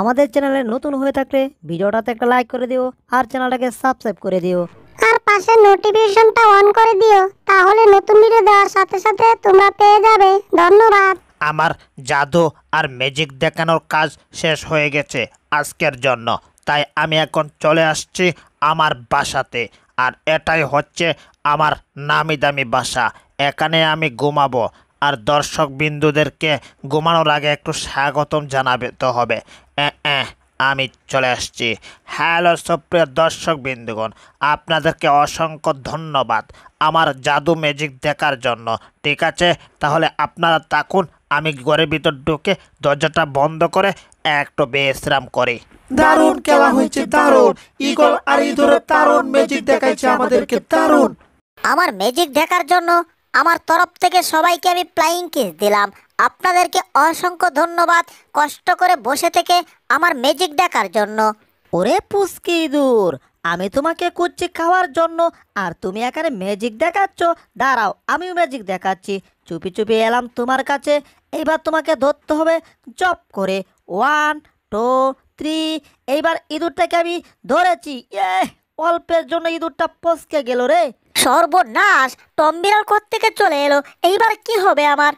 আমাদের চ্যানেলে নতুন হয়ে থাকলে ভিডিওটাতে একটা লাইক করে দিও আর চ্যানেলটাকে সাবস্ক্রাইব করে দিও আর পাশে নোটিফিকেশনটা অন করে দিও তাহলে নতুন ভিডিও দেওয়ার সাথে সাথে তোমরা পেয়ে যাবে ধন্যবাদ আমার জাদু আর ম্যাজিক দেখানোর কাজ শেষ হয়ে গেছে আজকের জন্য তাই আমি এখন চলে আসছি আমার বাসাতে আর এটাই হচ্ছে আমার নামি দামি বাসা এখানে আমি ঘুমাবো আর দর্শক বিন্দুদেরকে ঘুমানোর আগে একটু স্বাগতম তো হবে আমি চলে আসছি হ্যালো সুপ্রিয় দর্শক বিন্দুগণ আপনাদেরকে অসংখ্য ধন্যবাদ আমার জাদু ম্যাজিক দেখার জন্য ঠিক আছে তাহলে আপনারা তাকুন আমি ঘরের ভিতর ঢুকে দরজাটা বন্ধ করে একটু বিশ্রাম করি দারুণ খেলা হয়েছে দারুণ ইগল আর ইঁদুরের দারুণ ম্যাজিক দেখাইছে আমাদেরকে দারুণ আমার ম্যাজিক দেখার জন্য আমার তরফ থেকে সবাইকে আমি প্লাইং কিস দিলাম আপনাদেরকে অসংখ্য ধন্যবাদ কষ্ট করে বসে থেকে আমার ম্যাজিক দেখার জন্য ওরে পুস্কি ইঁদুর আমি তোমাকে কুচ্ছি খাওয়ার জন্য আর তুমি এখানে ম্যাজিক দেখাচ্ছ দাঁড়াও আমিও ম্যাজিক দেখাচ্ছি চুপি চুপি এলাম তোমার কাছে এইবার তোমাকে ধরতে হবে জপ করে ওয়ান টু থ্রি এইবার ইঁদুরটাকে আমি ধরেছি এ অল্পের জন্য ইঁদুরটা পচকে গেল রে সর্বনাশ টম বিড়াল থেকে চলে এলো এইবার কি হবে আমার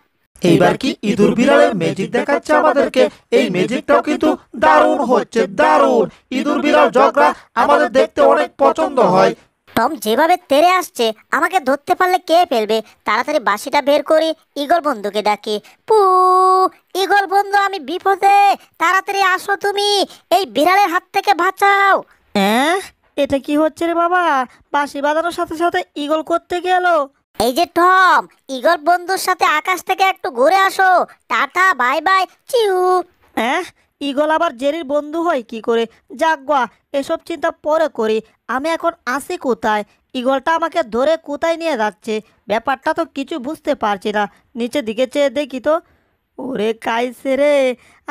এইবার কি ইঁদুর বিড়ালের ম্যাজিক দেখাচ্ছে আমাদেরকে এই ম্যাজিকটাও কিন্তু দারুণ হচ্ছে দারুণ ইঁদুর বিড়াল ঝগড়া আমাদের দেখতে অনেক পছন্দ হয় টম যেভাবে তেরে আসছে আমাকে ধরতে পারলে কে ফেলবে তাড়াতাড়ি বাঁশিটা বের করে ইগল বন্ধুকে ডাকে পু ইগল বন্ধু আমি বিপদে তাড়াতাড়ি আসো তুমি এই বিড়ালের হাত থেকে বাঁচাও হ্যাঁ এটা কি হচ্ছে রে বাবা বাঁশি বাজানোর সাথে সাথে ইগল করতে গেল এই যে টম ইগল বন্ধুর সাথে আকাশ থেকে একটু ঘুরে আসো টাটা বাই বাই চিউ হ্যাঁ ইগল আবার জেরির বন্ধু হয় কি করে যাগুয়া এসব চিন্তা পরে করি আমি এখন আসি কোথায় ইগলটা আমাকে ধরে কোথায় নিয়ে যাচ্ছে ব্যাপারটা তো কিছু বুঝতে পারছি না নিচে দিকে চেয়ে দেখি তো ওরে কাইছে রে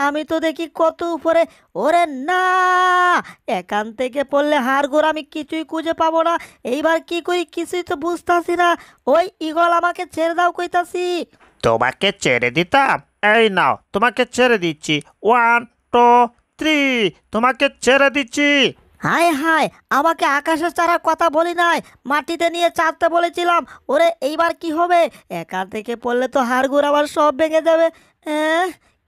আমি তো দেখি কত উপরে ওরে না এখান থেকে পড়লে হাড় গোড় আমি কিছুই খুঁজে পাবো না এইবার কি করি কিছুই তো বুঝতাছি না ওই ইগল আমাকে ছেড়ে দাও কইতাছি তোমাকে ছেড়ে দিতাম এই নাও তোমাকে ছেড়ে দিচ্ছি ওয়ান টু থ্রি তোমাকে ছেড়ে দিচ্ছি হায় হায় আমাকে আকাশে চারা কথা বলি নাই মাটিতে নিয়ে চাঁদতে বলেছিলাম ওরে এইবার কি হবে একা থেকে পড়লে তো হাড়গুড় আমার সব ভেঙে যাবে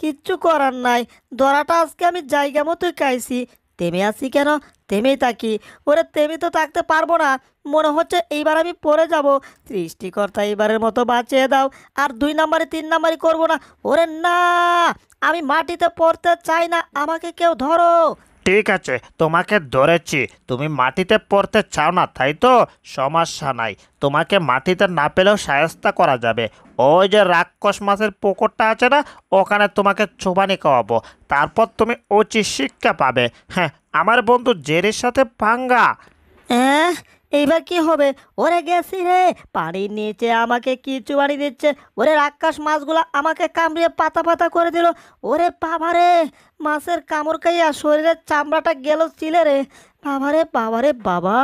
কিচ্ছু করার নাই দরাটা আজকে আমি জায়গা মতোই কাইছি তেমে আসি কেন তেমেই থাকি ওরে তেমে তো থাকতে পারবো না মনে হচ্ছে এইবার আমি পড়ে যাব সৃষ্টিকর্তা এইবারের মতো বাঁচিয়ে দাও আর দুই নাম্বারে তিন নাম্বারই করবো না ওরে না আমি মাটিতে পড়তে চাই না আমাকে কেউ ধরো ঠিক আছে তোমাকে ধরেছি তুমি মাটিতে পড়তে চাও না তাই তো সমস্যা নাই তোমাকে মাটিতে না পেলেও সায়স্তা করা যাবে ওই যে রাক্ষস মাছের পুকুরটা আছে না ওখানে তোমাকে চোবানি খাওয়াবো তারপর তুমি উচিত শিক্ষা পাবে হ্যাঁ আমার বন্ধু জেরির সাথে পাঙ্গা এইবার কি হবে ওরে গেছি রে পানির নিচে আমাকে কিচু বাড়ি দিচ্ছে ওরে আকাশ মাছগুলো আমাকে কামড়িয়ে পাতা পাতা করে দিল ওরে পাভারে মাছের কামড় খাইয়া শরীরের চামড়াটা গেল চিলে রে বাবারে পাভারে বাবা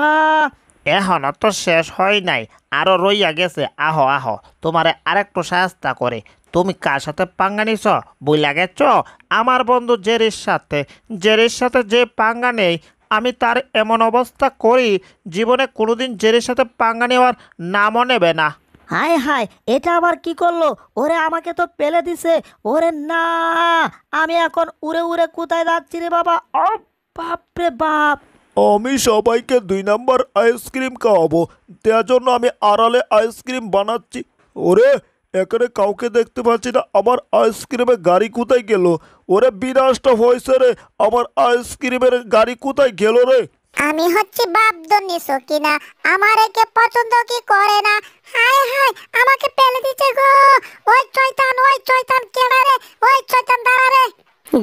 এখন তো শেষ হয় নাই আরও রইয়া গেছে আহ আহ তোমারে আরেকটু সাহায্য করে তুমি কার সাথে পাঙ্গা নিছ বই লাগেছ আমার বন্ধু জেরির সাথে জেরির সাথে যে পাঙ্গা নেই আমি তার এমন অবস্থা করি জীবনে কোনোদিন জেরের সাথে পাঙ্গা নেওয়ার নামও নেবে না হায় হায় এটা আবার কি করলো ওরে আমাকে তো পেলে দিছে ওরে না আমি এখন উড়ে উড়ে কোথায় যাচ্ছি রে বাবা ও বাপরে বাপ আমি সবাইকে দুই নাম্বার আইসক্রিম খাওয়াবো তার জন্য আমি আড়ালে আইসক্রিম বানাচ্ছি ওরে এখানে কাউকে দেখতে পাচ্ছি না আমার আইসক্রিমে গাড়ি কোথায় গেল ওরে বিনাষ্ট হয়েছে রে আমার আইসক্রিমের গাড়ি কোথায় গেল রে আমি হচ্ছে নিছো কিনা আমার একে পছন্দ কি করে না হায় হায় আমাকে পেলে দিতে গো ওই চৈতান ওই চৈতান কেনা রে ওই চৈতান দাঁড়া রে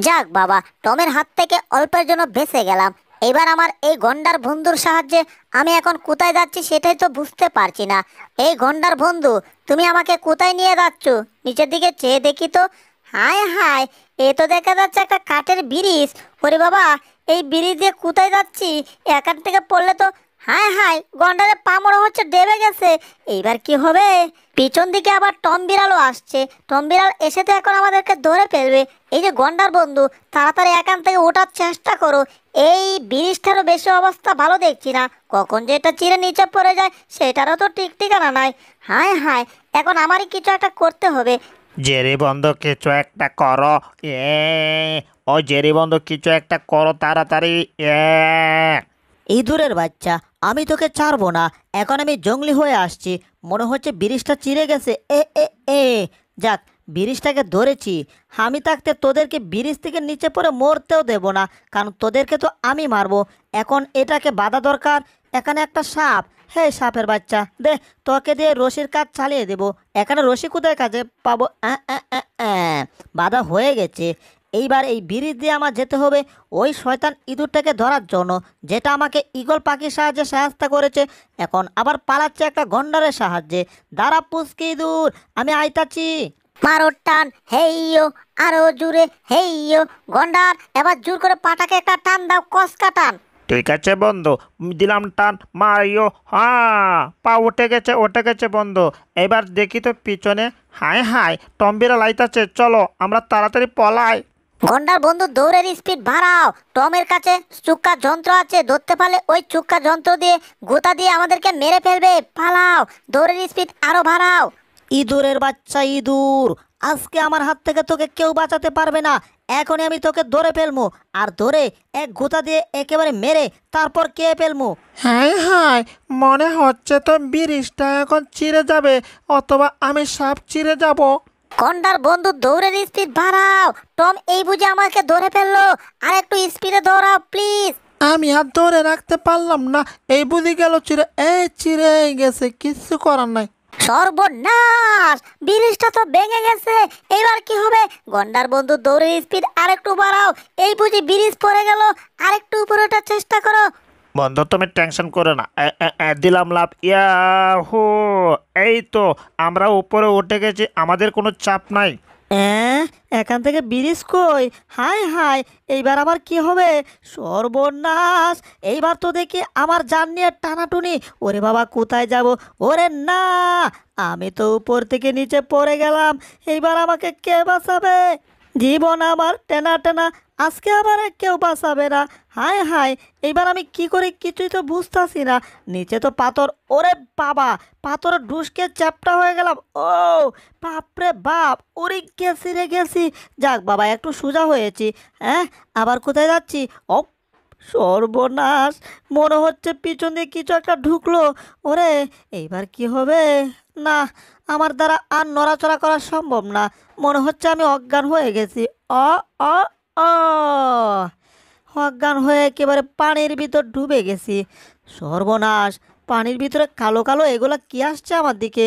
যাক বাবা টমের হাত থেকে অল্পের জন্য বেঁচে গেলাম এবার আমার এই গন্ডার বন্ধুর সাহায্যে আমি এখন কোথায় যাচ্ছি সেটাই তো বুঝতে পারছি না এই গন্ডার বন্ধু তুমি আমাকে কোথায় নিয়ে যাচ্ছ নিচের দিকে চেয়ে দেখি তো হায় হায় এ তো দেখা যাচ্ছে একটা কাঠের ব্রিজ ওরে বাবা এই ব্রিজ দিয়ে কোথায় যাচ্ছি এখান থেকে পড়লে তো হায় হায় গন্ডারে পা মনে হচ্ছে ডেবে গেছে এইবার কি হবে পিছন দিকে আবার টম বিড়ালও আসছে টম বিড়াল এসে তো এখন আমাদেরকে ধরে ফেলবে এই যে গন্ডার বন্ধু তাড়াতাড়ি এখান থেকে ওঠার চেষ্টা করো এই ব্রিজটারও বেশি অবস্থা ভালো দেখছি না কখন যে এটা চিরে নিচে পড়ে যায় সেটারও তো ঠিক ঠিকানা নাই হায় হায় এখন আমারই কিছু একটা করতে হবে জেরি বন্ধ কিছু একটা করো এ ও জেরি বন্ধ কিছু একটা করো তাড়াতাড়ি এ ইঁদুরের বাচ্চা আমি তোকে ছাড়বো না এখন আমি জঙ্গলি হয়ে আসছি মনে হচ্ছে ব্রিজটা চিরে গেছে এ এ এ যাক ব্রিজটাকে ধরেছি আমি থাকতে তোদেরকে ব্রিজ থেকে নিচে পড়ে মরতেও দেব না কারণ তোদেরকে তো আমি মারবো এখন এটাকে বাধা দরকার এখানে একটা সাপ হে সাপের বাচ্চা দে তোকে দিয়ে রশির কাজ চালিয়ে দেব এখানে রশি কোথায় কাজে পাবো বাধা হয়ে গেছে এইবার এই ব্রিজ দিয়ে আমার যেতে হবে ওই শয়তান ইঁদুরটাকে ধরার জন্য যেটা আমাকে ইগল পাখির সাহায্যে সাহায্যতা করেছে এখন আবার পালাচ্ছে একটা গন্ডারের সাহায্যে দাঁড়া পুচকি ইঁদুর আমি আইতাছি মারো টান হেইও আরো জুড়ে হেইও গন্ডার এবার জোর করে পাটাকে একটা টান দাও কসকা টান ঠিক আছে বন্ধু দিলাম টান মারিও হ্যাঁ পা উঠে গেছে উঠে গেছে বন্ধু এবার দেখি তো পিছনে হায় হায় টম্বিরা লাইতাছে চলো আমরা তাড়াতাড়ি পলাই গন্ডার বন্ধু দৌড়ের স্পিড বাড়াও টমের কাছে চুক্কা যন্ত্র আছে ধরতে পারলে ওই চুক্কা যন্ত্র দিয়ে গোতা দিয়ে আমাদেরকে মেরে ফেলবে পালাও দৌড়ের স্পিড আরো বাড়াও ইঁদুরের বাচ্চা ইঁদুর আজকে আমার হাত থেকে তোকে কেউ বাঁচাতে পারবে না এখনই আমি তোকে ধরে ফেলবো আর ধরে এক গোতা দিয়ে একেবারে মেরে তারপর কে ফেলবো হ্যাঁ হ্যাঁ মনে হচ্ছে তো বিরিশটা এখন চিরে যাবে অথবা আমি সাপ চিরে যাব কন্ডার বন্ধু দৌড়ের স্পিড বাড়াও টম এই বুঝে আমাকে ধরে ফেললো আর একটু স্পিডে দৌড়াও প্লিজ আমি আর ধরে রাখতে পারলাম না এই বুঝি গেল চিরে এই চিরে গেছে কিচ্ছু করার নাই সর্বনাশ ব্রিজটা তো ভেঙে গেছে এবার কি হবে গন্ডার বন্ধু দৌড়ের স্পিড আরেকটু বাড়াও এই বুঝি ব্রিজ পড়ে গেল আরেকটু উপরে ওঠার চেষ্টা করো বন্ধু তুমি টেনশন করো না দিলাম লাভ ইয়া হো এই তো আমরা উপরে উঠে গেছি আমাদের কোনো চাপ নাই অ্যাঁ এখান থেকে বিরিস কই হাই হাই এইবার আমার কি হবে সর্বনাশ এইবার তো দেখি আমার যান নিয়ে টানাটুনি ওরে বাবা কোথায় যাব ওরে না আমি তো উপর থেকে নিচে পড়ে গেলাম এইবার আমাকে কে বাঁচাবে জীবন আমার টেনা টেনা আজকে আবার কেউ বাঁচাবে না হায় হায় এবার আমি কি করে কিছুই তো বুঝতেছি না নিচে তো পাথর ওরে বাবা পাথরের ঢুসকে চ্যাপটা হয়ে গেলাম ও বাপরে বাপ ওরে গেছি রে গেছি যাক বাবা একটু সোজা হয়েছি হ্যাঁ আবার কোথায় যাচ্ছি ও সর্বনাশ মনে হচ্ছে পিছন দিয়ে কিছু একটা ঢুকলো ওরে এইবার কি হবে না আমার দ্বারা আর নড়াচড়া করা সম্ভব না মনে হচ্ছে আমি অজ্ঞান হয়ে গেছি অ অ ও অজ্ঞান হয়ে একেবারে পানির ভিতর ডুবে গেছি সর্বনাশ পানির ভিতরে কালো কালো এগুলা কি আসছে আমার দিকে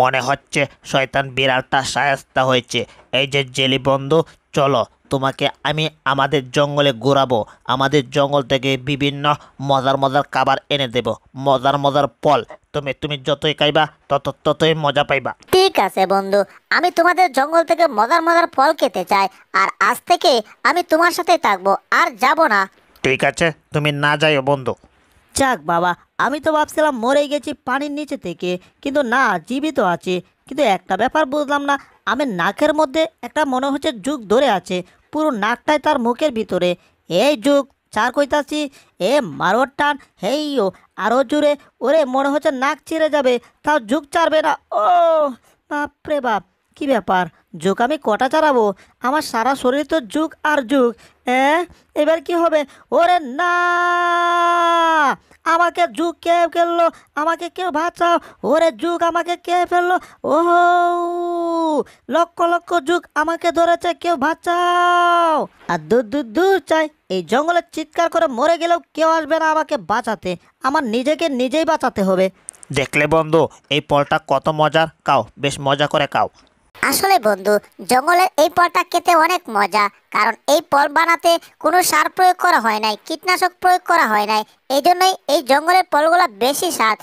মনে হচ্ছে শয়তান বিড়ালটা সায়স্তা হয়েছে এই যে জেলি বন্ধু চলো তোমাকে আমি আমাদের জঙ্গলে ঘোরাবো আমাদের জঙ্গল থেকে বিভিন্ন মজার মজার খাবার এনে দেব মজার মজার ফল তুমি তুমি যতই খাইবা তত ততই মজা পাইবা ঠিক আছে বন্ধু আমি তোমাদের জঙ্গল থেকে মজার মজার ফল খেতে চাই আর আজ থেকে আমি তোমার সাথে থাকবো আর যাব না ঠিক আছে তুমি না যাইও বন্ধু যাক বাবা আমি তো ভাবছিলাম মরে গেছি পানির নিচে থেকে কিন্তু না জীবিত আছে কিন্তু একটা ব্যাপার বুঝলাম না আমি নাকের মধ্যে একটা মনে হচ্ছে যুগ ধরে আছে পুরো নাকটাই তার মুখের ভিতরে এই যুগ চার কইতাছি এ মারোর টান হেইও আরও জুড়ে ওরে মনে হচ্ছে নাক ছিঁড়ে যাবে তাও যুগ চারবে না ও বাপরে বাপ কী ব্যাপার যুগ আমি কটা চালাবো আমার সারা শরীর তো যুগ আর যুগ হ্যাঁ এবার কি হবে ওরে না আমাকে যুগ কে ফেললো আমাকে কেউ বাঁচাও ওরে যুগ আমাকে কে ফেললো ও লক্ষ লক্ষ যুগ আমাকে ধরেছে কেউ বাঁচাও আর দূর দূর দূর চাই এই জঙ্গলে চিৎকার করে মরে গেলেও কেউ আসবে না আমাকে বাঁচাতে আমার নিজেকে নিজেই বাঁচাতে হবে দেখলে বন্ধু এই পলটা কত মজার কাও বেশ মজা করে কাও আসলে বন্ধু জঙ্গলের এই পলটা খেতে অনেক মজা কারণ এই পল বানাতে কোনো সার প্রয়োগ করা হয় নাই কীটনাশক প্রয়োগ করা হয় নাই এই জন্যই এই জঙ্গলের পলগুলো বেশি স্বাদ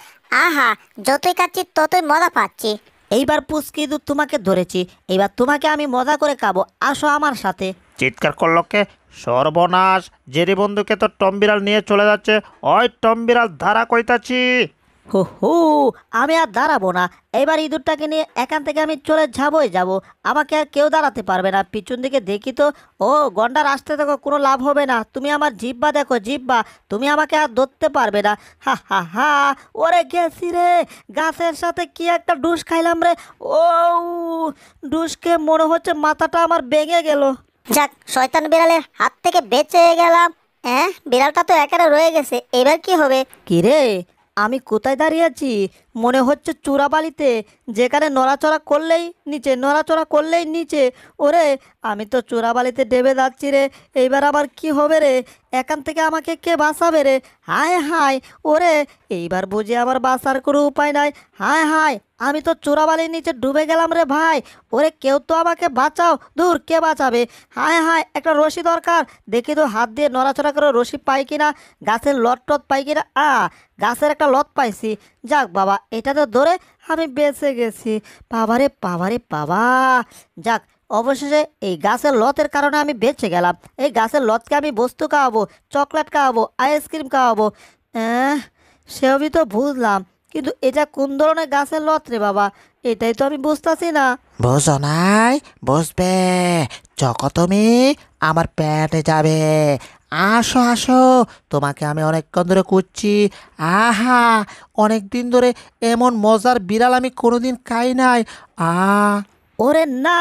আহা যতই খাচ্ছি ততই মজা পাচ্ছি এইবার পুচকিদু তোমাকে ধরেছি এইবার তোমাকে আমি মজা করে খাবো আসো আমার সাথে চিৎকার করল কে সর্বনাশ জেরি বন্ধুকে তো টম বিড়াল নিয়ে চলে যাচ্ছে ওই টম ধারা কইতাছি হো হো আমি আর দাঁড়াবো না এবার ইঁদুরটাকে নিয়ে এখান থেকে আমি চলে যাবোই যাব আমাকে আর কেউ দাঁড়াতে পারবে না পিছন দিকে দেখি তো ও গন্ডার আসতে দেখো কোনো লাভ হবে না তুমি আমার জিব্বা দেখো জিব্বা তুমি আমাকে আর ধরতে পারবে না হা হা হা ওরে গেছি রে গাছের সাথে কি একটা ডুস খাইলাম রে ও ডুসকে মনে হচ্ছে মাথাটা আমার বেঙে গেল যাক শয়তান বিড়ালের হাত থেকে বেঁচে গেলাম হ্যাঁ বিড়ালটা তো একা রয়ে গেছে এবার কি হবে কি রে আমি কোথায় দাঁড়িয়ে আছি মনে হচ্ছে চূড়াবালিতে যেখানে নড়াচড়া করলেই নিচে নড়াচড়া করলেই নিচে ওরে আমি তো চূড়াবালিতে ডেবে যাচ্ছি রে এইবার আবার কি হবে রে এখান থেকে আমাকে কে বাঁচাবে রে হায় হায় ওরে এইবার বুঝি আমার বাঁচার কোনো উপায় নাই হায় হায় আমি তো চোরাবালির নিচে ডুবে গেলাম রে ভাই ওরে কেউ তো আমাকে বাঁচাও দূর কে বাঁচাবে হায় হায় একটা রশি দরকার দেখি তো হাত দিয়ে নড়াচড়া করে রশি পাই কিনা গাছের লট টট পাই কিনা আ গাছের একটা লত পাইছি যাক বাবা এটাতে ধরে আমি বেঁচে গেছি বাবারে বাবারে বাবা যাক অবশেষে এই গাছের লতের কারণে আমি বেঁচে গেলাম এই গাছের লতকে আমি বস্তু খাওয়াবো চকলেট খাওয়াবো আইসক্রিম খাওয়াবো সেও তো বুঝলাম কিন্তু এটা কোন ধরনের গাছের লত রে বাবা এটাই তো আমি বুঝতেছি না বুঝো নাই বুঝবে যখন তুমি আমার প্যাটে যাবে আসো আসো তোমাকে আমি অনেকক্ষণ ধরে করছি আহা অনেক দিন ধরে এমন মজার বিড়াল আমি কোনোদিন খাই নাই আ ওরে না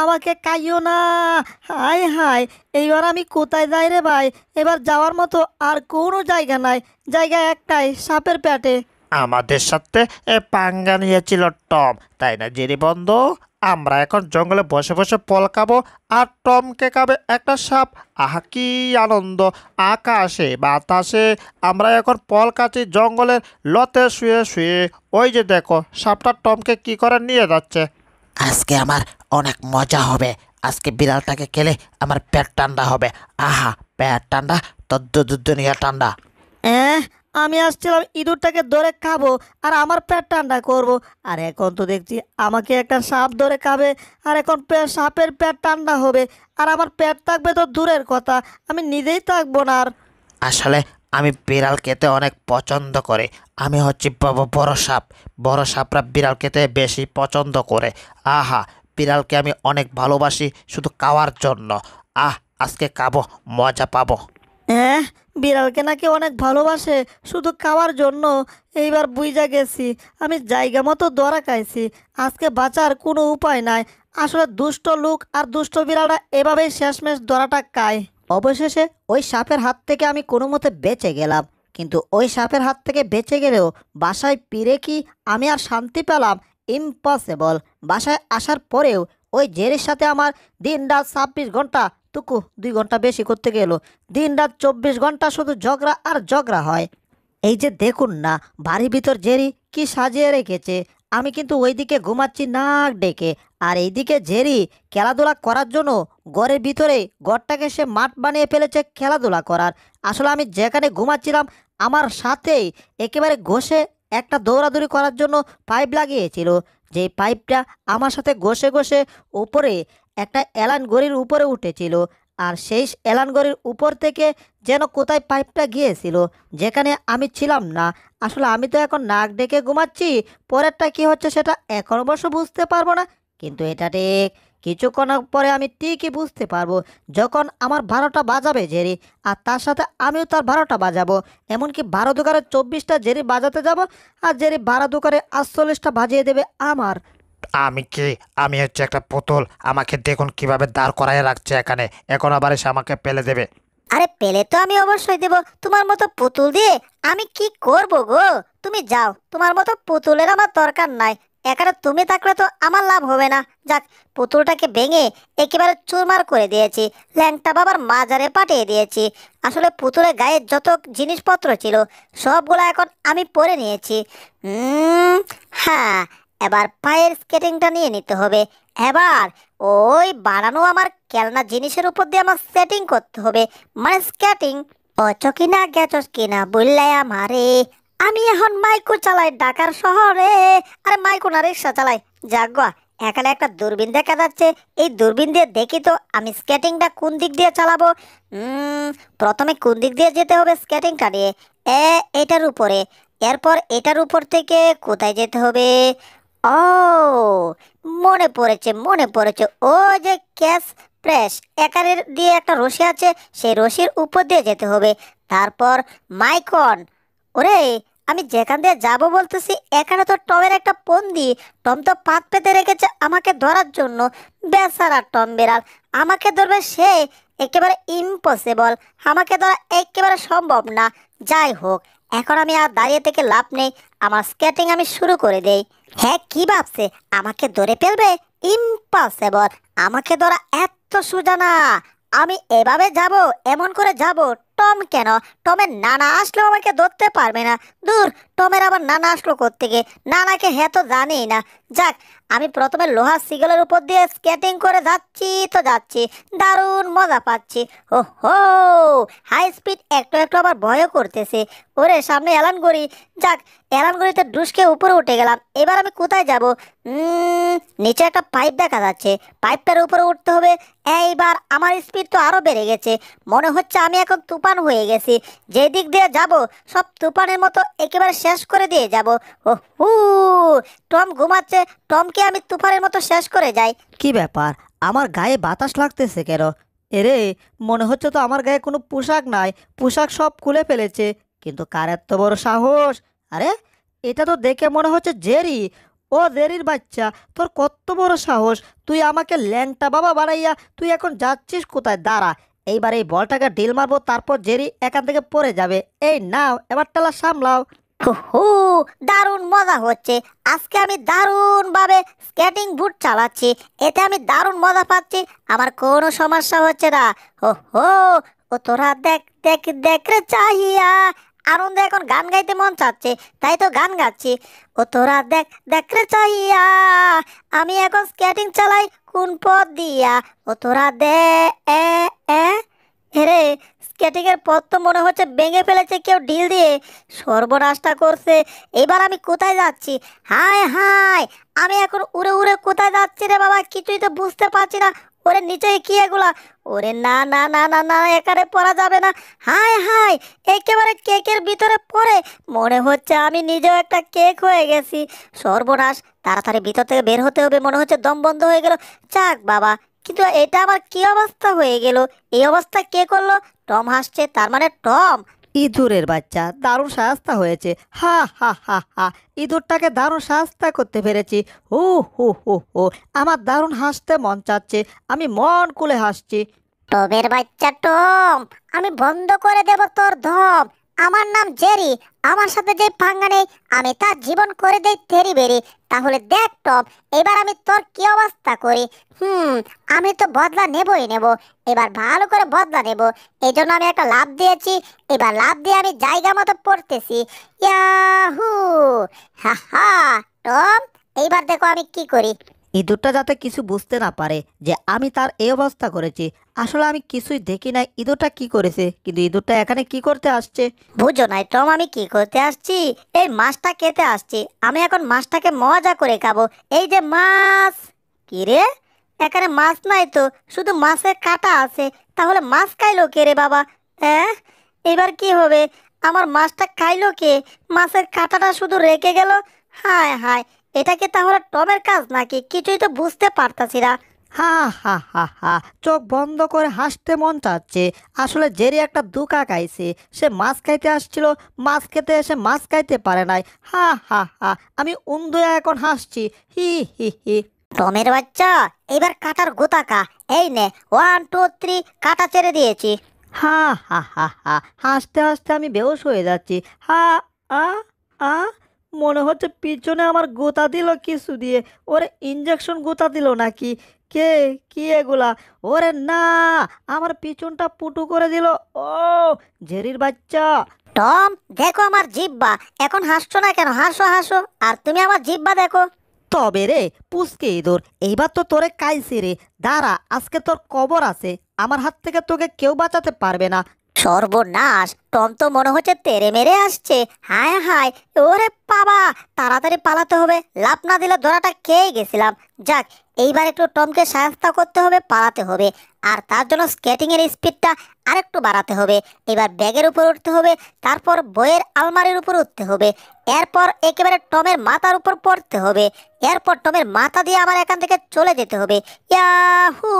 আমাকে কাইও না হাই হাই এইবার আমি কোথায় যাই রে ভাই এবার যাওয়ার মতো আর কোনো জায়গা নাই জায়গা একটাই সাপের প্যাটে আমাদের সাথে পাঙ্গা নিয়েছিল টম তাই না জেরি বন্ধু আমরা এখন জঙ্গলে বসে বসে পল খাবো আর টমকে কাবে একটা সাপ আহা কি আনন্দ আকাশে বাতাসে আমরা এখন পল কাছি জঙ্গলের লতে শুয়ে শুয়ে ওই যে দেখো সাপটা টমকে কি করে নিয়ে যাচ্ছে আজকে আমার অনেক মজা হবে আজকে বিড়ালটাকে খেলে আমার পেট ঠান্ডা হবে আহা পেট ঠান্ডা দুদ্দ নিয়ে ঠান্ডা আমি আসছিলাম ইঁদুরটাকে ধরে খাবো আর আমার পেট ঠান্ডা করব। আর এখন তো দেখছি আমাকে একটা সাপ ধরে খাবে আর এখন সাপের পেট ঠান্ডা হবে আর আমার পেট থাকবে তো দূরের কথা আমি নিজেই থাকবো না আর আসলে আমি বিড়াল খেতে অনেক পছন্দ করে আমি হচ্ছি বড় সাপ বড় সাপরা বিড়াল খেতে বেশি পছন্দ করে আহা বিড়ালকে আমি অনেক ভালোবাসি শুধু খাওয়ার জন্য আহ আজকে খাবো মজা পাবো হ্যাঁ বিড়ালকে নাকি অনেক ভালোবাসে শুধু খাওয়ার জন্য এইবার বুঝা গেছি আমি জায়গা মতো দরা খাইছি আজকে বাঁচার কোনো উপায় নাই আসলে দুষ্ট লোক আর দুষ্ট বিড়ালরা এভাবেই শেষমেশ দরাটা খায় অবশেষে ওই সাপের হাত থেকে আমি কোনো মতে বেঁচে গেলাম কিন্তু ওই সাপের হাত থেকে বেঁচে গেলেও বাসায় পিরে কি আমি আর শান্তি পেলাম ইম্পসিবল বাসায় আসার পরেও ওই জেরির সাথে আমার দিন রাত ছাব্বিশ ঘন্টা কাজটুকু দুই ঘন্টা বেশি করতে গেল দিন রাত চব্বিশ ঘন্টা শুধু ঝগড়া আর ঝগড়া হয় এই যে দেখুন না বাড়ির ভিতর জেরি কি সাজিয়ে রেখেছে আমি কিন্তু ওইদিকে ঘুমাচ্ছি নাক ডেকে আর এইদিকে জেরি খেলাধুলা করার জন্য ঘরের ভিতরে ঘরটাকে সে মাঠ বানিয়ে ফেলেছে খেলাধুলা করার আসলে আমি যেখানে ঘুমাচ্ছিলাম আমার সাথেই একেবারে ঘষে একটা দৌড়াদৌড়ি করার জন্য পাইপ লাগিয়েছিল যে পাইপটা আমার সাথে ঘষে ঘষে ওপরে একটা অ্যালান গড়ির উপরে উঠেছিল আর সেই অ্যালান গড়ির উপর থেকে যেন কোথায় পাইপটা গিয়েছিল যেখানে আমি ছিলাম না আসলে আমি তো এখন নাক ডেকে ঘুমাচ্ছি পরেরটা কি হচ্ছে সেটা এখন অবশ্য বুঝতে পারবো না কিন্তু এটা ঠিক কিছুক্ষণ পরে আমি ঠিকই বুঝতে পারবো যখন আমার বারোটা বাজাবে জেরি আর তার সাথে আমিও তার বারোটা বাজাবো এমনকি ভাড়া দোকানে চব্বিশটা জেরি বাজাতে যাব আর জেরি ভাড়া দোকানে আটচল্লিশটা বাজিয়ে দেবে আমার আমি কি আমি হচ্ছে একটা পুতুল আমাকে দেখুন কিভাবে দাঁড় করাই রাখছে এখানে এখন আবার এসে আমাকে পেলে দেবে আরে পেলে তো আমি অবশ্যই দেব তোমার মতো পুতুল দিয়ে আমি কি করব গো তুমি যাও তোমার মতো পুতুলের আমার দরকার নাই এখানে তুমি থাকলে তো আমার লাভ হবে না যাক পুতুলটাকে ভেঙে একেবারে চুরমার করে দিয়েছি ল্যাংটা বাবার মাজারে পাঠিয়ে দিয়েছি আসলে পুতুলের গায়ে যত জিনিসপত্র ছিল সবগুলো এখন আমি পরে নিয়েছি হ্যাঁ এবার পায়ের স্কেটিংটা নিয়ে নিতে হবে এবার ওই বানানো আমার কেলনা জিনিসের উপর দিয়ে আমার সেটিং করতে হবে মানে স্কেটিং অচ কিনা গেছস কিনা বললে আমারে আমি এখন মাইকু চালাই ঢাকার শহরে আরে মাইকু না রিক্সা চালাই জাগুয়া এখানে একটা দূরবীন দেখা যাচ্ছে এই দূরবীন দিয়ে দেখি তো আমি স্কেটিংটা কোন দিক দিয়ে চালাবো প্রথমে কোন দিক দিয়ে যেতে হবে স্কেটিংটা নিয়ে এ এটার উপরে এরপর এটার উপর থেকে কোথায় যেতে হবে ও মনে পড়েছে মনে পড়েছে ও যে ক্যাশ প্রেস একারের দিয়ে একটা রশি আছে সেই রশির উপর দিয়ে যেতে হবে তারপর মাইকন ওরে আমি যেখান দিয়ে যাবো বলতেছি এখানে তো টমের একটা পন্দি টম তো পাত পেতে রেখেছে আমাকে ধরার জন্য বেসারা টম বেড়াল আমাকে ধরবে সে একেবারে ইম্পসিবল আমাকে ধরা একেবারে সম্ভব না যাই হোক এখন আমি আর দাঁড়িয়ে থেকে লাভ নেই আমার স্কেটিং আমি শুরু করে দেই হ্যাঁ কি ভাবছে আমাকে ধরে ফেলবে ইম্পসিবল আমাকে ধরা এত সোজা না আমি এভাবে যাব এমন করে যাব টম কেন টমের নানা আসলেও আমাকে ধরতে পারবে না দূর টমের আবার নানা আসলো গিয়ে নানাকে হ্যাঁ তো জানেই না যাক আমি প্রথমে লোহার সিগলের উপর দিয়ে স্কেটিং করে যাচ্ছি তো যাচ্ছি দারুণ মজা পাচ্ছি ও হো হাই স্পিড একটু একটু আবার ভয়ও করতেছে ওরে সামনে এলানগড়ি যাক এলানগড়িতে ডুসকে উপরে উঠে গেলাম এবার আমি কোথায় যাব নিচে একটা পাইপ দেখা যাচ্ছে পাইপটার উপরে উঠতে হবে এইবার আমার স্পিড তো আরও বেড়ে গেছে মনে হচ্ছে আমি এখন তুফান হয়ে গেছি যেই দিক দিয়ে যাব সব তুফানের মতো একেবারে শেষ করে দিয়ে যাব ও হু টম ঘুমাচ্ছে টমকে আমি তুফানের মতো শেষ করে যাই কি ব্যাপার আমার গায়ে বাতাস লাগতেছে কেন এরে মনে হচ্ছে তো আমার গায়ে কোনো পোশাক নাই পোশাক সব খুলে ফেলেছে কিন্তু কার এত বড় সাহস আরে এটা তো দেখে মনে হচ্ছে জেরি ও জেরির বাচ্চা তোর কত বড় সাহস তুই আমাকে ল্যাংটা বাবা বানাইয়া তুই এখন যাচ্ছিস কোথায় দাঁড়া এইবার এই বলটাকে ডিল মারবো তারপর জেরি এখান থেকে পড়ে যাবে এই নাও এবার টালা সামলাও হো দারুণ মজা হচ্ছে আজকে আমি দারুণভাবে স্কেটিং বুট চালাচ্ছি এতে আমি দারুণ মজা পাচ্ছি আমার কোনো সমস্যা হচ্ছে না ও হো ও তোরা দেখ দেখ দেখ রে চাহিয়া আনন্দে এখন গান গাইতে মন চাচ্ছে তাই তো গান গাচ্ছি ও তোরা দেখ দেখ রে চাহিয়া আমি এখন স্কেটিং চালাই কোন পথ দিয়া ও তোরা দে এ এ রে স্কেটিংয়ের পথ তো মনে হচ্ছে ভেঙে ফেলেছে কেউ ঢিল দিয়ে সর্বনাশটা করছে এবার আমি কোথায় যাচ্ছি হায় হায় আমি এখন উড়ে উড়ে কোথায় যাচ্ছি রে বাবা কিছুই তো বুঝতে পারছি না ওরে নিচে কি এগুলা ওরে না না না না না এখানে পড়া যাবে না হায় হায় একেবারে কেকের ভিতরে পড়ে মনে হচ্ছে আমি নিজেও একটা কেক হয়ে গেছি সর্বনাশ তাড়াতাড়ি ভিতর থেকে বের হতে হবে মনে হচ্ছে দম বন্ধ হয়ে গেল যাক বাবা কিন্তু এটা আবার কি অবস্থা হয়ে গেল এই অবস্থা কে করলো টম হাসছে তার মানে টম ইঁদুরের বাচ্চা দারুণ সাহস্তা হয়েছে হা হা হা হা ইঁদুরটাকে দারুণ সাহস্তা করতে পেরেছি হু হু হু হু আমার দারুণ হাসতে মন চাচ্ছে আমি মন কুলে হাসছি টমের বাচ্চা টম আমি বন্ধ করে দেব তোর ধম আমার নাম জেরি আমার সাথে যে পাঙ্গা নেই আমি তার জীবন করে দেই থেরি বেরি তাহলে দেখ টপ এবার আমি তোর কি অবস্থা করি হুম আমি তো বদলা নেবই নেব এবার ভালো করে বদলা নেব এই জন্য আমি একটা লাভ দিয়েছি এবার লাভ দিয়ে আমি জায়গা মতো পড়তেছি ইয়াহু হা হা টপ এইবার দেখো আমি কি করি ইঁদুরটা যাতে কিছু বুঝতে না পারে যে আমি তার এই অবস্থা করেছি আসলে আমি কিছুই দেখি নাই ইঁদুরটা কি করেছে কিন্তু ইঁদুরটা এখানে কি করতে আসছে বুঝো নাই টম আমি কি করতে আসছি এই মাছটা খেতে আসছি আমি এখন মাছটাকে মজা করে খাবো এই যে মাছ কি রে এখানে মাছ নাই তো শুধু মাছের কাটা আছে তাহলে মাছ খাইলো কে রে বাবা হ্যাঁ এবার কি হবে আমার মাছটা খাইলো কে মাছের কাঁটাটা শুধু রেখে গেল হায় হায় এটা কি তাহলে টমের কাজ নাকি কিছুই তো বুঝতে পারতাছি না হা হা হা হা চোখ বন্ধ করে হাসতে মন চাচ্ছে আসলে জেরি একটা দুকা খাইছে সে মাছ খাইতে আসছিল মাছ খেতে এসে মাছ খাইতে পারে নাই হা হা হা আমি উন্দুয়া এখন হাসছি হি হি হি টমের বাচ্চা এবার কাটার গোতা কা এই নে ওয়ান টু থ্রি কাটা ছেড়ে দিয়েছি হা হা হা হা হাসতে হাসতে আমি বেহস হয়ে যাচ্ছি হা আ আ মনে হচ্ছে পিছনে আমার গোতা দিল কিছু দিয়ে ওরে ইঞ্জেকশন গোতা দিল নাকি কে কি এগুলা ওরে না আমার পিছনটা পুটু করে দিল ও ঝেরির বাচ্চা টম দেখো আমার জিব্বা এখন হাসছো না কেন হাসো হাসো আর তুমি আমার জিব্বা দেখো তবে রে পুষকে ইঁদুর এইবার তো তোরে কাইছি রে দাঁড়া আজকে তোর কবর আছে আমার হাত থেকে তোকে কেউ বাঁচাতে পারবে না সর্বনাশ টম তো মনে হচ্ছে তেরে মেরে আসছে হায় হায় ওরে বাবা তাড়াতাড়ি পালাতে হবে লাভ না দিলে ধরাটা খেয়ে গেছিলাম যাক এইবার একটু টমকে সাহায্য করতে হবে পালাতে হবে আর তার জন্য স্কেটিংয়ের স্পিডটা আরেকটু বাড়াতে হবে এবার ব্যাগের উপর উঠতে হবে তারপর বইয়ের আলমারির উপর উঠতে হবে এরপর একেবারে টমের মাথার উপর পড়তে হবে এরপর টমের মাথা দিয়ে আমার এখান থেকে চলে যেতে হবে ইয়াহু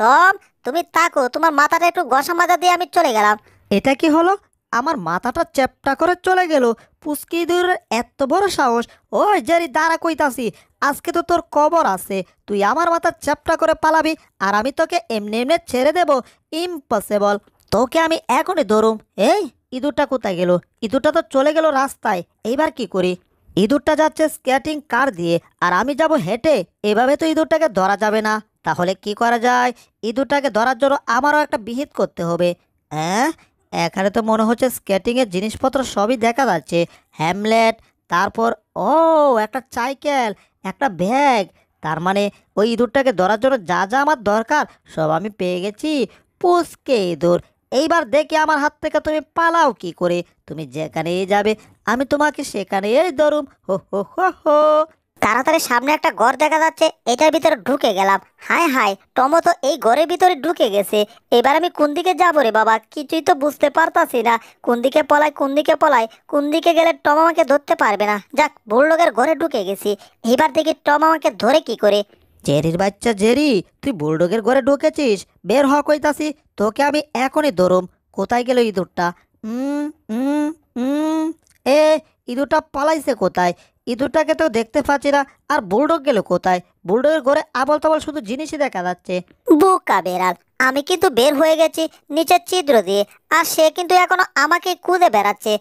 টম তুমি তাকো তোমার মাথাটা একটু গসা মাজা দিয়ে আমি চলে গেলাম এটা কি হলো আমার মাথাটা চ্যাপটা করে চলে গেল পুস্কি দূর এত বড় সাহস ও জারি দাঁড়া কইতাছি আজকে তো তোর কবর আছে তুই আমার মাথা চ্যাপটা করে পালাবি আর আমি তোকে এমনি এমনি ছেড়ে দেব ইম্পসিবল তোকে আমি এখনই ধরুম এই ইঁদুরটা কোথায় গেল ইঁদুরটা তো চলে গেল রাস্তায় এইবার কি করি ইঁদুরটা যাচ্ছে স্কেটিং কার দিয়ে আর আমি যাব হেঁটে এভাবে তো ইঁদুরটাকে ধরা যাবে না তাহলে কি করা যায় ইঁদুরটাকে ধরার জন্য আমারও একটা বিহিত করতে হবে হ্যাঁ এখানে তো মনে হচ্ছে স্কেটিংয়ের জিনিসপত্র সবই দেখা যাচ্ছে হ্যামলেট তারপর ও একটা সাইকেল একটা ব্যাগ তার মানে ওই ইঁদুরটাকে ধরার জন্য যা যা আমার দরকার সব আমি পেয়ে গেছি পুষকে ইঁদুর এইবার দেখে আমার হাত থেকে তুমি পালাও কি করে তুমি যেখানেই যাবে আমি তোমাকে সেখানেই ধরুম হো হো হো হো তাড়াতাড়ি সামনে একটা ঘর দেখা যাচ্ছে এটার ভিতরে ঢুকে গেলাম হায় হায় টমো তো এই ঘরের ভিতরে ঢুকে গেছে এবার আমি কোন দিকে যাবো রে বাবা কিছুই তো বুঝতে পারতাছি না কোন দিকে পলাই কোন দিকে পলাই কোন দিকে গেলে টম আমাকে ধরতে পারবে না যাক বুড়লোকের ঘরে ঢুকে গেছি এবার দেখি টম আমাকে ধরে কি করে জেরির বাচ্চা জেরি তুই বুলডগের ঘরে ঢুকেছিস বের হওয়া কইতাছি তোকে আমি এখনই ধরম কোথায় গেল ইঁদুরটা হুম হুম উম এ ইঁদুরটা পালাইছে কোথায় ইঁদুরটাকে তো দেখতে পাচ্ছি না আর বুলডগ গেল কোথায় বুলডগের ঘরে আবল তাবল শুধু জিনিসই দেখা যাচ্ছে বোকা বেড়াল আমি কিন্তু বের হয়ে গেছি নিচের ছিদ্র দিয়ে আর সে কিন্তু এখনো আমাকে কুদে বেড়াচ্ছে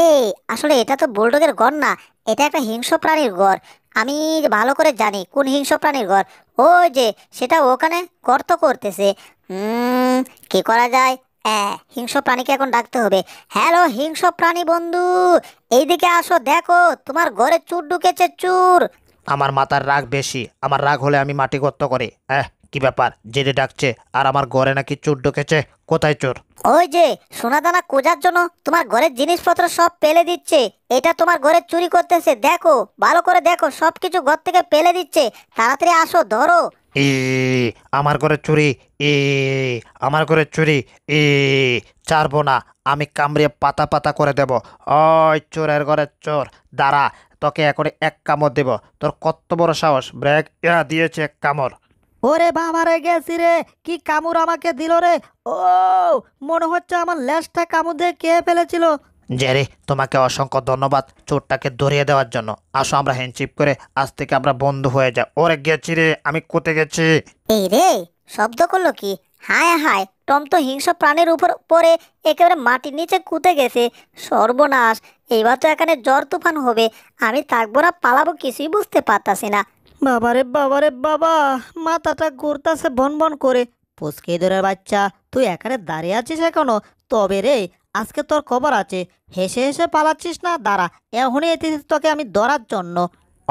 এই আসলে এটা তো বুলডগের ঘর না এটা একটা হিংস্র প্রাণীর ঘর আমি ভালো করে জানি কোন হিংস্র প্রাণীর ঘর ওই যে সেটা ওখানে গর্ত করতেছে হুম কী করা যায় হিংস্র প্রাণীকে এখন ডাকতে হবে হ্যালো হিংস্র প্রাণী বন্ধু এইদিকে আসো দেখো তোমার ঘরে চুর ঢুকেছে চুর আমার মাথার রাগ বেশি আমার রাগ হলে আমি মাটি গর্ত করি হ্যাঁ কি ব্যাপার জেদে ডাকছে আর আমার ঘরে নাকি চুর ঢুকেছে কোথায় চোর ওই যে সোনাদানা খোঁজার জন্য তোমার ঘরের জিনিসপত্র সব পেলে দিচ্ছে এটা তোমার ঘরে চুরি করতেছে দেখো ভালো করে দেখো সবকিছু ঘর থেকে পেলে দিচ্ছে তাড়াতাড়ি আসো ধরো এ আমার ঘরের চুরি এ আমার ঘরের চুরি এ চারবো না আমি কামড়ে পাতা পাতা করে দেব ওই চোরের ঘরের চোর দাঁড়া তোকে এখন এক কামড় দেব তোর কত বড় সাহস ব্রেক ইয়া দিয়েছে এক কামড় ওরে রে গেছি রে কি কামড় আমাকে দিল রে ও মনে হচ্ছে আমার লেজটা কামড় দিয়ে কে ফেলেছিল জেরি তোমাকে অসংখ্য ধন্যবাদ চোরটাকে ধরিয়ে দেওয়ার জন্য আসো আমরা হ্যান্ডশিপ করে আজ থেকে আমরা বন্ধু হয়ে যাই ওরে গেছি রে আমি কোথায় গেছি এই রে শব্দ করলো কি হায় হায় টম তো হিংস্র প্রাণের উপর পরে একেবারে মাটির নিচে কুতে গেছে সর্বনাশ এইবার তো এখানে জ্বর তুফান হবে আমি থাকবো না পালাবো কিছুই বুঝতে পারতাছি না বাবারে বাবারে বাবা মাথাটা ঘুরতাছে বন বন করে পুচকে ধরে বাচ্চা তুই এখানে দাঁড়িয়ে আছিস এখনো তবে রে আজকে তোর খবর আছে হেসে হেসে পালাচ্ছিস না দাঁড়া এখনই এতে তোকে আমি ধরার জন্য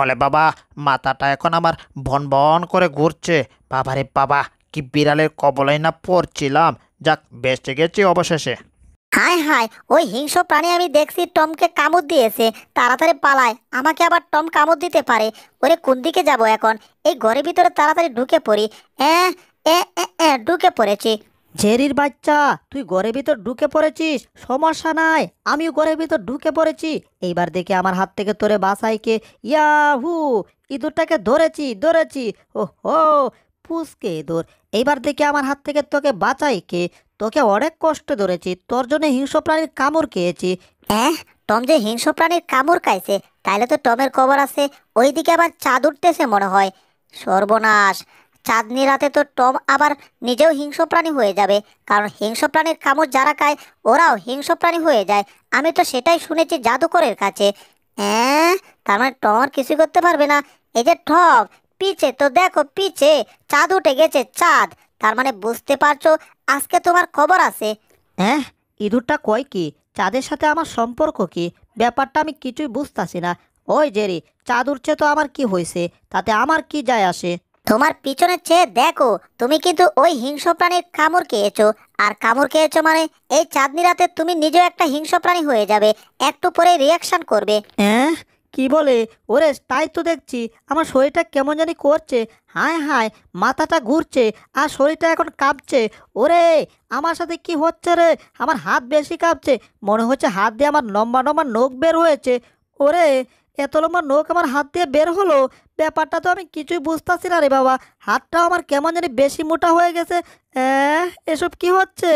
অলে বাবা মাথাটা এখন আমার ভন ভন করে ঘুরছে বাবারে বাবা কি বিড়ালের কবলাই না পড়ছিলাম যাক বেঁচে গেছি অবশেষে হায় হায় ওই হিংস্র প্রাণী আমি দেখছি টমকে কামড় দিয়েছে তাড়াতাড়ি পালায় আমাকে আবার টম কামড় দিতে পারে ওরে কোন দিকে যাব এখন এই ঘরের ভিতরে তাড়াতাড়ি ঢুকে পড়ি এ এ ঢুকে পড়েছি ঝেরির বাচ্চা তুই ঘরের ভিতর ঢুকে পড়েছিস সমস্যা নাই আমিও ঘরের ভিতর ঢুকে পড়েছি এইবার দেখে আমার হাত থেকে তোরে বাসাইকে ইয়াহু ইঁদুরটাকে ধরেছি ধরেছি ও হো পুষকে ইঁদুর এইবার দেখে আমার হাত থেকে তোকে বাঁচাইকে তোকে অনেক কষ্ট ধরেছি তোর জন্য হিংস্র প্রাণীর কামড় খেয়েছি হ্যাঁ টম যে হিংস্র প্রাণীর কামড় খাইছে তাইলে তো টমের কবর আছে ওইদিকে আবার চাঁদ উঠতেছে মনে হয় সর্বনাশ চাঁদনি রাতে তো টম আবার নিজেও হিংস্র প্রাণী হয়ে যাবে কারণ হিংস্র প্রাণীর কামড় যারা খায় ওরাও হিংস্র প্রাণী হয়ে যায় আমি তো সেটাই শুনেছি জাদুকরের কাছে হ্যাঁ তার মানে টম আর কিছুই করতে পারবে না এই যে ঠক পিছে তো দেখো পিছে চাঁদ উঠে গেছে চাঁদ তার মানে বুঝতে পারছো আজকে তোমার খবর আছে হ্যাঁ ইঁদুরটা কয় কি চাঁদের সাথে আমার সম্পর্ক কি ব্যাপারটা আমি কিছুই বুঝতেছি না ওই জেরি চাঁদ উঠছে তো আমার কি হয়েছে তাতে আমার কি যায় আসে তোমার পিছনে চেয়ে দেখো তুমি কিন্তু ওই হিংস্র প্রাণীর কামড় খেয়েছো আর কামড় খেয়েছো মানে এই চাঁদনি রাতে তুমি নিজে একটা হিংস্র প্রাণী হয়ে যাবে একটু পরে রিয়াকশন করবে হ্যাঁ কি বলে ওরে তাই তো দেখছি আমার শরীরটা কেমন জানি করছে হায় হায় মাথাটা ঘুরছে আর শরীরটা এখন কাঁপছে ওরে আমার সাথে কি হচ্ছে রে আমার হাত বেশি কাঁপছে মনে হচ্ছে হাত দিয়ে আমার লম্বা লম্বা নখ বের হয়েছে ওরে এত লম্বা নখ আমার হাত দিয়ে বের হলো ব্যাপারটা তো আমি কিছুই বুঝতেছি না রে বাবা হাতটাও আমার কেমন জানি বেশি মোটা হয়ে গেছে এসব কি হচ্ছে